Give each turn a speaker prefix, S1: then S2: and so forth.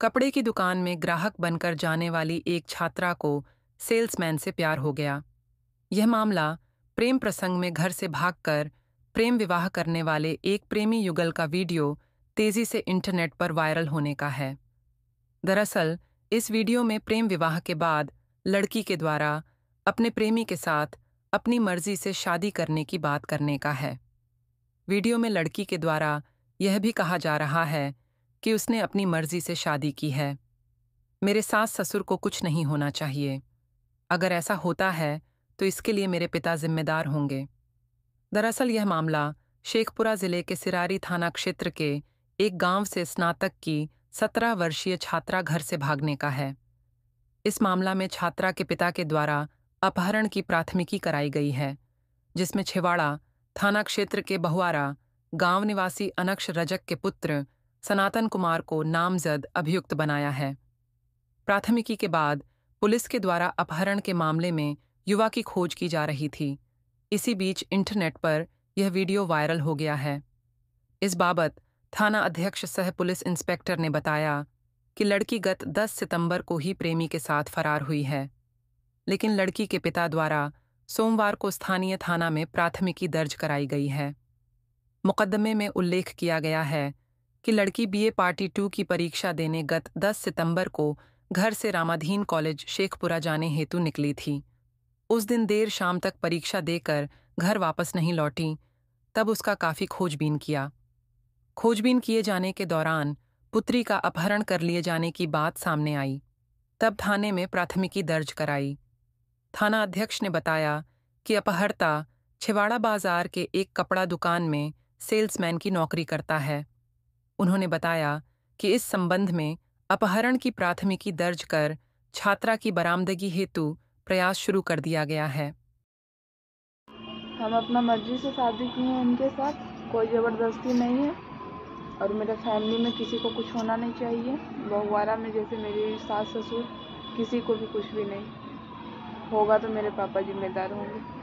S1: कपड़े की दुकान में ग्राहक बनकर जाने वाली एक छात्रा को सेल्समैन से प्यार हो गया यह मामला प्रेम प्रसंग में घर से भागकर प्रेम विवाह करने वाले एक प्रेमी युगल का वीडियो तेजी से इंटरनेट पर वायरल होने का है दरअसल इस वीडियो में प्रेम विवाह के बाद लड़की के द्वारा अपने प्रेमी के साथ अपनी मर्जी से शादी करने की बात करने का है वीडियो में लड़की के द्वारा यह भी कहा जा रहा है कि उसने अपनी मर्जी से शादी की है मेरे सास ससुर को कुछ नहीं होना चाहिए अगर ऐसा होता है तो इसके लिए मेरे पिता जिम्मेदार होंगे दरअसल यह मामला शेखपुरा जिले के सिरारी थाना क्षेत्र के एक गांव से स्नातक की सत्रह वर्षीय छात्रा घर से भागने का है इस मामला में छात्रा के पिता के द्वारा अपहरण की प्राथमिकी कराई गई है जिसमें छिवाड़ा थाना क्षेत्र के बहुआरा गांव निवासी अनक्ष रजक के पुत्र सनातन कुमार को नामजद अभियुक्त बनाया है प्राथमिकी के बाद पुलिस के द्वारा अपहरण के मामले में युवा की खोज की जा रही थी इसी बीच इंटरनेट पर यह वीडियो वायरल हो गया है इस बाबत थाना अध्यक्ष सह पुलिस इंस्पेक्टर ने बताया कि लड़की गत 10 सितंबर को ही प्रेमी के साथ फरार हुई है लेकिन लड़की के पिता द्वारा सोमवार को स्थानीय थाना में प्राथमिकी दर्ज कराई गई है मुकदमे में उल्लेख किया गया है कि लड़की बीए पार्टी टू की परीक्षा देने गत 10 सितंबर को घर से रामाधीन कॉलेज शेखपुरा जाने हेतु निकली थी उस दिन देर शाम तक परीक्षा देकर घर वापस नहीं लौटी तब उसका काफ़ी खोजबीन किया खोजबीन किए जाने के दौरान पुत्री का अपहरण कर लिए जाने की बात सामने आई तब थाने में प्राथमिकी दर्ज कराई थाना अध्यक्ष ने बताया कि अपहर्ता छिवाड़ा बाजार के एक कपड़ा दुकान में सेल्समैन की नौकरी करता है उन्होंने बताया कि इस संबंध में अपहरण की प्राथमिकी दर्ज कर छात्रा की बरामदगी हेतु प्रयास शुरू कर दिया गया है हम अपना मर्जी से शादी किए हैं इनके साथ कोई ज़बरदस्ती नहीं है और मेरे फैमिली में किसी को कुछ होना नहीं चाहिए बहुवारा में जैसे मेरी सास ससुर किसी को भी कुछ भी नहीं होगा तो मेरे पापा जिम्मेदार होंगे